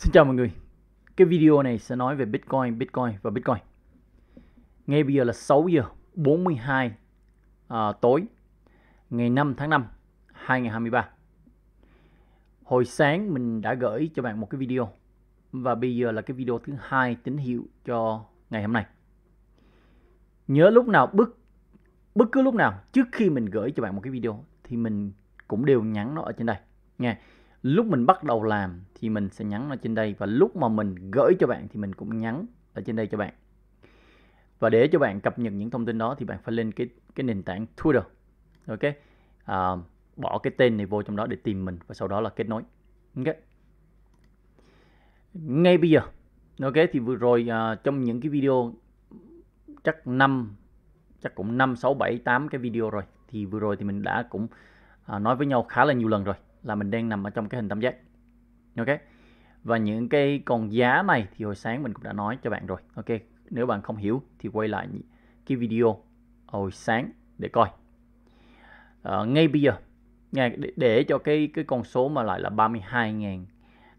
Xin chào mọi người Cái video này sẽ nói về Bitcoin, Bitcoin và Bitcoin Ngay bây giờ là 6 giờ 42 à, tối Ngày 5 tháng 5 2023 Hồi sáng mình đã gửi cho bạn một cái video Và bây giờ là cái video thứ hai tín hiệu cho ngày hôm nay Nhớ lúc nào bất bất cứ lúc nào trước khi mình gửi cho bạn một cái video Thì mình cũng đều nhắn nó ở trên đây nha lúc mình bắt đầu làm thì mình sẽ nhắn ở trên đây và lúc mà mình gửi cho bạn thì mình cũng nhắn ở trên đây cho bạn và để cho bạn cập nhật những thông tin đó thì bạn phải lên cái cái nền tảng Twitter ok à, bỏ cái tên này vô trong đó để tìm mình và sau đó là kết nối ok ngay bây giờ ok thì vừa rồi uh, trong những cái video chắc năm chắc cũng năm sáu bảy tám cái video rồi thì vừa rồi thì mình đã cũng uh, nói với nhau khá là nhiều lần rồi là mình đang nằm ở trong cái hình tam giác ok và những cái con giá này thì hồi sáng mình cũng đã nói cho bạn rồi ok nếu bạn không hiểu thì quay lại cái video hồi sáng để coi à, ngay bây giờ để, để cho cái cái con số mà lại là 32.000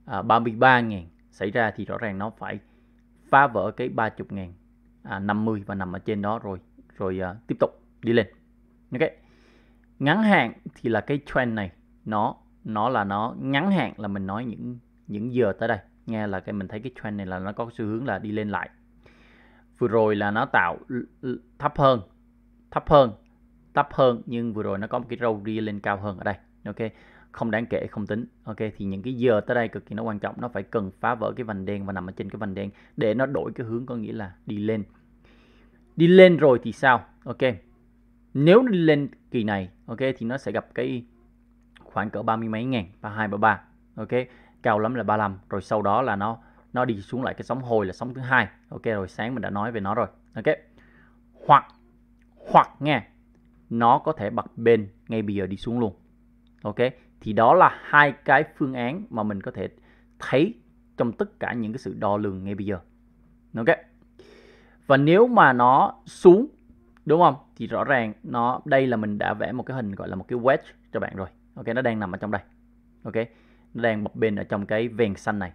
à, 33.000 xảy ra thì rõ ràng nó phải phá vỡ cái 30.000 à, 50 và nằm ở trên đó rồi rồi à, tiếp tục đi lên ok ngắn hạn thì là cái trend này nó nó là nó ngắn hạn là mình nói những những giờ tới đây nghe là cái mình thấy cái trend này là nó có xu hướng là đi lên lại vừa rồi là nó tạo thấp hơn thấp hơn thấp hơn nhưng vừa rồi nó có một cái râu đi lên cao hơn ở đây ok không đáng kể không tính ok thì những cái giờ tới đây cực kỳ nó quan trọng nó phải cần phá vỡ cái vành đen và nằm ở trên cái vành đen để nó đổi cái hướng có nghĩa là đi lên đi lên rồi thì sao ok nếu đi lên kỳ này ok thì nó sẽ gặp cái khoảng cỡ ba mươi mấy ngàn ba hai ba ba ok cao lắm là 35 rồi sau đó là nó nó đi xuống lại cái sóng hồi là sóng thứ hai ok rồi sáng mình đã nói về nó rồi ok hoặc hoặc nghe nó có thể bật bên ngay bây giờ đi xuống luôn ok thì đó là hai cái phương án mà mình có thể thấy trong tất cả những cái sự đo lường ngay bây giờ ok và nếu mà nó xuống đúng không thì rõ ràng nó đây là mình đã vẽ một cái hình gọi là một cái wedge cho bạn rồi ok nó đang nằm ở trong đây ok nó đang bập bên ở trong cái vền xanh này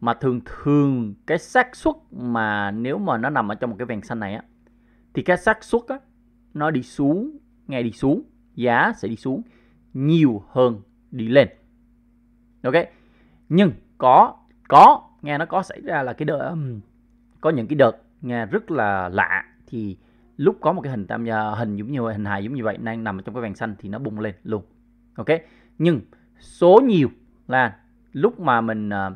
mà thường thường cái xác suất mà nếu mà nó nằm ở trong một cái vành xanh này á thì cái xác suất á nó đi xuống ngay đi xuống giá sẽ đi xuống nhiều hơn đi lên ok nhưng có có nghe nó có xảy ra là cái đợt um, có những cái đợt nghe rất là lạ thì lúc có một cái hình tam à, hình giống như hình hài giống như vậy đang nằm ở trong cái vành xanh thì nó bung lên luôn ok nhưng số nhiều là lúc mà mình ờ,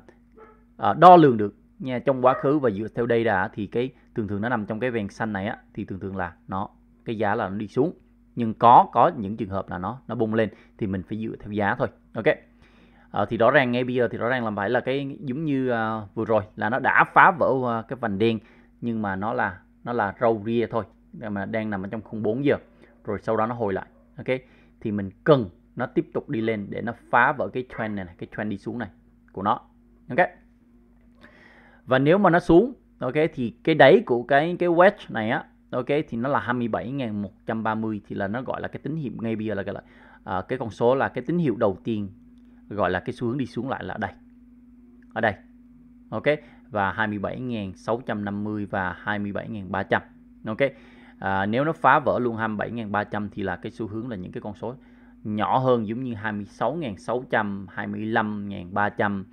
ờ, đo lường được nha trong quá khứ và dựa theo đây đã thì cái thường thường nó nằm trong cái vàng xanh này á thì thường thường là nó cái giá là nó đi xuống nhưng có có những trường hợp là nó nó bung lên thì mình phải dựa theo giá thôi ok à, thì rõ ràng ngay bây giờ thì rõ ràng là phải là cái giống như à, vừa rồi là nó đã phá vỡ à, cái vành đen nhưng mà nó là nó là râu ria thôi mà đang nằm ở trong khung 4 giờ rồi sau đó nó hồi lại ok thì mình cần nó tiếp tục đi lên để nó phá vỡ cái trend này, này cái trend đi xuống này của nó ok và nếu mà nó xuống ok thì cái đáy của cái cái wedge này á ok thì nó là 27.130 thì là nó gọi là cái tín hiệu ngay bây giờ là cái là à, cái con số là cái tín hiệu đầu tiên gọi là cái xu hướng đi xuống lại là ở đây ở đây ok và 27.650 và 27.300 ok à, nếu nó phá vỡ luôn 27.300 thì là cái xu hướng là những cái con số nhỏ hơn giống như 26.600, 25.300,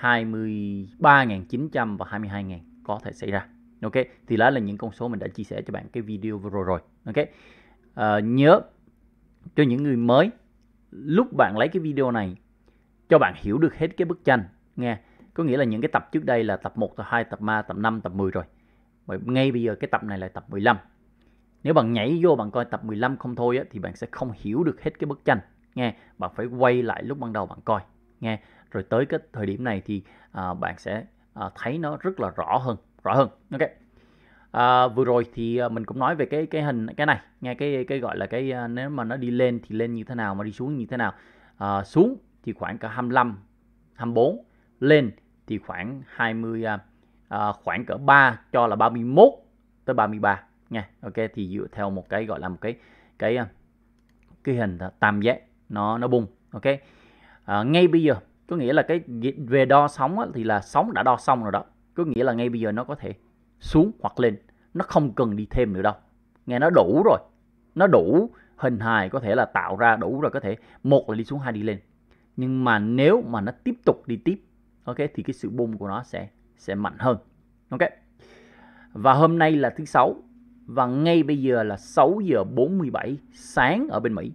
23.900 và 22.000 có thể xảy ra. Ok, thì đó là những con số mình đã chia sẻ cho bạn cái video vừa rồi. Ok, à, nhớ cho những người mới lúc bạn lấy cái video này cho bạn hiểu được hết cái bức tranh nghe có nghĩa là những cái tập trước đây là tập 1, tập 2, tập 3, tập 5, tập 10 rồi. ngay bây giờ cái tập này là tập 15. Nếu bạn nhảy vô bạn coi tập 15 không thôi á, thì bạn sẽ không hiểu được hết cái bức tranh. Nghe, bạn phải quay lại lúc ban đầu bạn coi. Nghe, rồi tới cái thời điểm này thì à, bạn sẽ à, thấy nó rất là rõ hơn, rõ hơn. Ok. À, vừa rồi thì à, mình cũng nói về cái cái hình cái này, nghe cái cái gọi là cái à, nếu mà nó đi lên thì lên như thế nào mà đi xuống như thế nào. À, xuống thì khoảng cả 25, 24, lên thì khoảng 20 à, à, khoảng cỡ 3 cho là 31 tới 33 nha ok thì dựa theo một cái gọi là một cái cái à, cái hình tam giác nó nó bung ok à, ngay bây giờ có nghĩa là cái về đo sóng á, thì là sóng đã đo xong rồi đó có nghĩa là ngay bây giờ nó có thể xuống hoặc lên nó không cần đi thêm nữa đâu nghe nó đủ rồi nó đủ hình hài có thể là tạo ra đủ rồi có thể một là đi xuống hai đi lên nhưng mà nếu mà nó tiếp tục đi tiếp ok thì cái sự bung của nó sẽ sẽ mạnh hơn ok và hôm nay là thứ sáu và ngay bây giờ là 6 giờ 47 sáng ở bên Mỹ.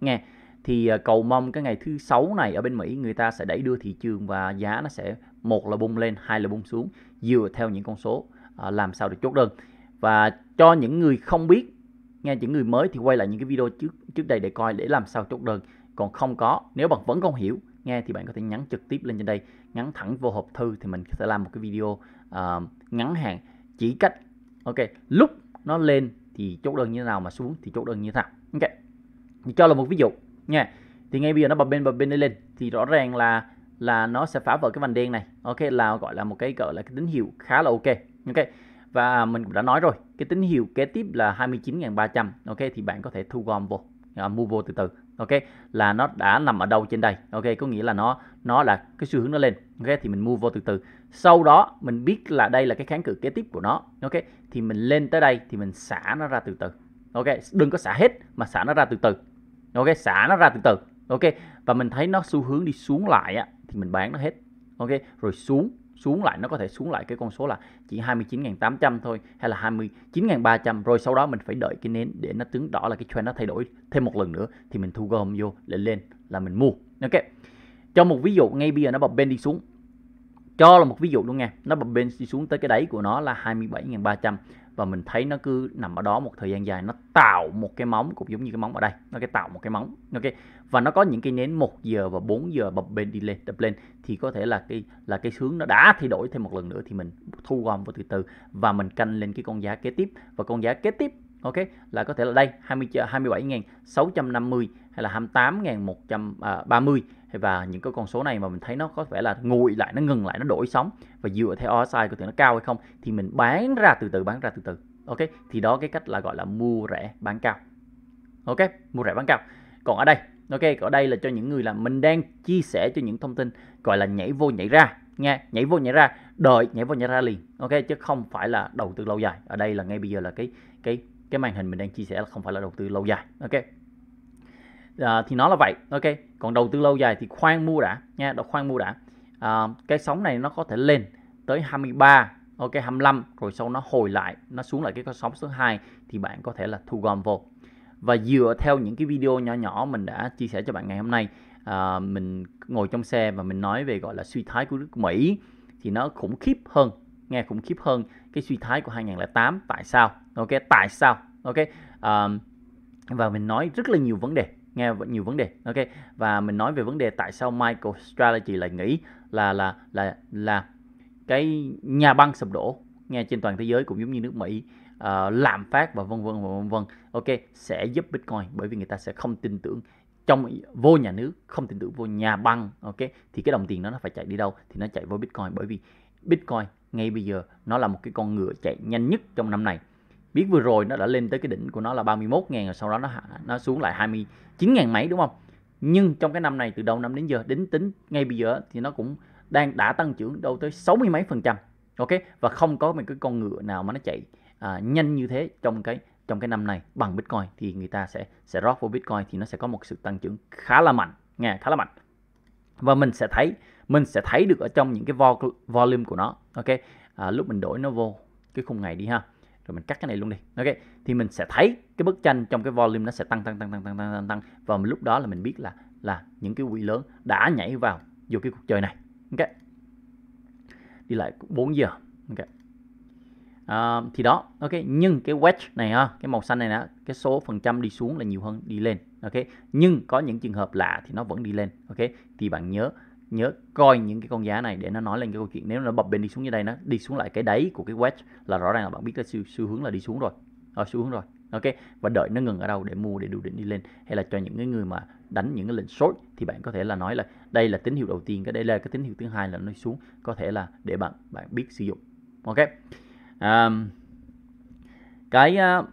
Nghe thì à, cầu mong cái ngày thứ sáu này ở bên Mỹ người ta sẽ đẩy đưa thị trường và giá nó sẽ một là bung lên, hai là bung xuống dựa theo những con số à, làm sao để chốt đơn. Và cho những người không biết, nghe những người mới thì quay lại những cái video trước trước đây để coi để làm sao chốt đơn. Còn không có, nếu bạn vẫn không hiểu, nghe thì bạn có thể nhắn trực tiếp lên trên đây, nhắn thẳng vô hộp thư thì mình sẽ làm một cái video uh, ngắn hạn chỉ cách ok lúc nó lên thì chốt đơn như thế nào mà xuống thì chốt đơn như thế nào ok thì cho là một ví dụ nha thì ngay bây giờ nó bật bên bật bên đi lên thì rõ ràng là là nó sẽ phá vỡ cái vành đen này ok là gọi là một cái gọi là cái tín hiệu khá là ok ok và mình cũng đã nói rồi cái tín hiệu kế tiếp là 29.300 ok thì bạn có thể thu gom vô à, mua vô từ từ ok là nó đã nằm ở đâu trên đây ok có nghĩa là nó nó là cái xu hướng nó lên ok thì mình mua vô từ từ sau đó mình biết là đây là cái kháng cự kế tiếp của nó ok thì mình lên tới đây thì mình xả nó ra từ từ ok đừng có xả hết mà xả nó ra từ từ ok xả nó ra từ từ ok và mình thấy nó xu hướng đi xuống lại á, thì mình bán nó hết ok rồi xuống xuống lại nó có thể xuống lại cái con số là chỉ 29.800 thôi hay là 29.300 rồi sau đó mình phải đợi cái nến để nó tướng đỏ là cái trend nó thay đổi thêm một lần nữa thì mình thu gom vô để lên là mình mua ok cho một ví dụ ngay bây giờ nó bật bên đi xuống cho là một ví dụ luôn nha nó bật bên đi xuống tới cái đáy của nó là 27.300 và mình thấy nó cứ nằm ở đó một thời gian dài nó tạo một cái móng cũng giống như cái móng ở đây nó cái tạo một cái móng ok và nó có những cái nến 1 giờ và 4 giờ bập bên đi lên đập lên thì có thể là cái là cái hướng nó đã thay đổi thêm một lần nữa thì mình thu gom vào từ từ và mình canh lên cái con giá kế tiếp và con giá kế tiếp ok là có thể là đây 20 27.650 hay là 28.130 và những cái con số này mà mình thấy nó có vẻ là nguội lại nó ngừng lại nó đổi sóng và dựa theo RSI của tụi nó cao hay không thì mình bán ra từ từ bán ra từ từ ok thì đó cái cách là gọi là mua rẻ bán cao ok mua rẻ bán cao còn ở đây ok ở đây là cho những người là mình đang chia sẻ cho những thông tin gọi là nhảy vô nhảy ra nha nhảy vô nhảy ra đợi nhảy vô nhảy ra liền ok chứ không phải là đầu tư lâu dài ở đây là ngay bây giờ là cái cái cái màn hình mình đang chia sẻ là không phải là đầu tư lâu dài ok à, thì nó là vậy ok còn đầu tư lâu dài thì khoan mua đã nha đó khoan mua đã à, cái sóng này nó có thể lên tới 23 ok 25 rồi sau nó hồi lại nó xuống lại cái con sóng số 2 thì bạn có thể là thu gom vô và dựa theo những cái video nhỏ nhỏ mình đã chia sẻ cho bạn ngày hôm nay à, mình ngồi trong xe và mình nói về gọi là suy thái của nước Mỹ thì nó khủng khiếp hơn nghe khủng khiếp hơn cái suy thái của 2008 tại sao ok tại sao ok à, và mình nói rất là nhiều vấn đề nghe nhiều vấn đề ok và mình nói về vấn đề tại sao Michael Strategy lại nghĩ là là là là cái nhà băng sụp đổ nghe trên toàn thế giới cũng giống như nước Mỹ uh, lạm phát và vân vân và vân vân ok sẽ giúp Bitcoin bởi vì người ta sẽ không tin tưởng trong vô nhà nước không tin tưởng vô nhà băng ok thì cái đồng tiền đó nó phải chạy đi đâu thì nó chạy vô Bitcoin bởi vì Bitcoin ngay bây giờ nó là một cái con ngựa chạy nhanh nhất trong năm này biết vừa rồi nó đã lên tới cái đỉnh của nó là 31.000 rồi sau đó nó nó xuống lại 29.000 mấy đúng không? Nhưng trong cái năm này từ đầu năm đến giờ đến tính ngay bây giờ thì nó cũng đang đã tăng trưởng đâu tới 60 mấy phần trăm. Ok và không có một cái con ngựa nào mà nó chạy à, nhanh như thế trong cái trong cái năm này bằng Bitcoin thì người ta sẽ sẽ rót vào Bitcoin thì nó sẽ có một sự tăng trưởng khá là mạnh, nghe khá là mạnh. Và mình sẽ thấy mình sẽ thấy được ở trong những cái volume của nó. Ok. À, lúc mình đổi nó vô cái khung ngày đi ha rồi mình cắt cái này luôn đi ok thì mình sẽ thấy cái bức tranh trong cái volume nó sẽ tăng tăng tăng tăng tăng tăng tăng, tăng. và lúc đó là mình biết là là những cái quỹ lớn đã nhảy vào vô cái cuộc chơi này ok đi lại 4 giờ ok à, thì đó ok nhưng cái wedge này ha cái màu xanh này nè cái số phần trăm đi xuống là nhiều hơn đi lên ok nhưng có những trường hợp lạ thì nó vẫn đi lên ok thì bạn nhớ nhớ coi những cái con giá này để nó nói lên cái câu chuyện nếu nó bập bên đi xuống như đây nó đi xuống lại cái đáy của cái wedge là rõ ràng là bạn biết cái xu, xu hướng là đi xuống rồi à, xu hướng rồi ok và đợi nó ngừng ở đâu để mua để điều định đi lên hay là cho những cái người mà đánh những cái lệnh short thì bạn có thể là nói là đây là tín hiệu đầu tiên cái đây là cái tín hiệu thứ hai là nó xuống có thể là để bạn bạn biết sử dụng ok um, cái uh,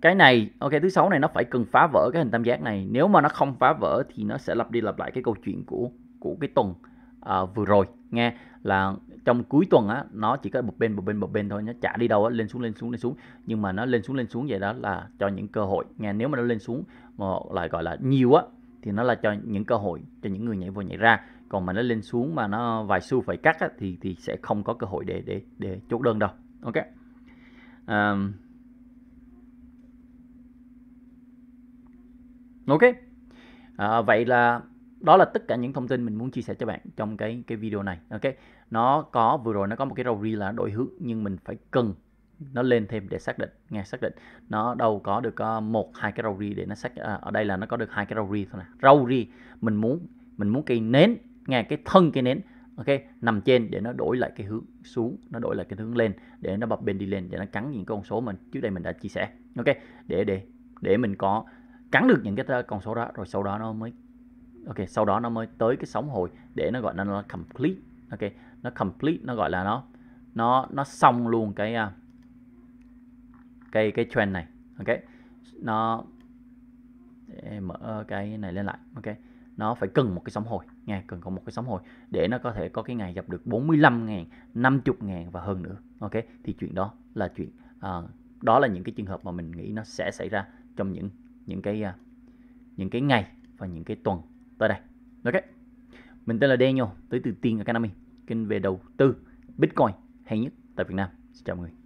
cái này ok thứ sáu này nó phải cần phá vỡ cái hình tam giác này nếu mà nó không phá vỡ thì nó sẽ lặp đi lặp lại cái câu chuyện của của cái tuần à, vừa rồi nghe là trong cuối tuần á nó chỉ có một bên một bên một bên thôi nó chả đi đâu á lên xuống lên xuống lên xuống nhưng mà nó lên xuống lên xuống vậy đó là cho những cơ hội nghe nếu mà nó lên xuống mà lại gọi là nhiều á thì nó là cho những cơ hội cho những người nhảy vô nhảy ra còn mà nó lên xuống mà nó vài xu phải cắt á, thì thì sẽ không có cơ hội để để để chốt đơn đâu ok um, ok à, vậy là đó là tất cả những thông tin mình muốn chia sẻ cho bạn trong cái cái video này ok nó có vừa rồi nó có một cái râu ri là đổi hướng nhưng mình phải cần nó lên thêm để xác định nghe xác định nó đâu có được ờ, một hai cái râu ri để nó xác à, ở đây là nó có được hai cái râu ri thôi nè râu ri mình muốn mình muốn cây nến nghe cái thân cây nến ok nằm trên để nó đổi lại cái hướng xuống nó đổi lại cái hướng lên để nó bập bên đi lên để nó cắn những con số mình trước đây mình đã chia sẻ ok để để để mình có cắn được những cái con số đó rồi sau đó nó mới ok sau đó nó mới tới cái sóng hồi để nó gọi là nó complete ok nó complete nó gọi là nó nó nó xong luôn cái à, cái cái trend này ok nó để mở cái này lên lại ok nó phải cần một cái sóng hồi nghe cần có một cái sóng hồi để nó có thể có cái ngày gặp được 45 ngàn 50 ngàn và hơn nữa ok thì chuyện đó là chuyện à, đó là những cái trường hợp mà mình nghĩ nó sẽ xảy ra trong những những cái à, những cái ngày và những cái tuần tới đây ok mình tên là Daniel tới từ Tiên Academy kênh về đầu tư Bitcoin hay nhất tại Việt Nam xin chào mọi người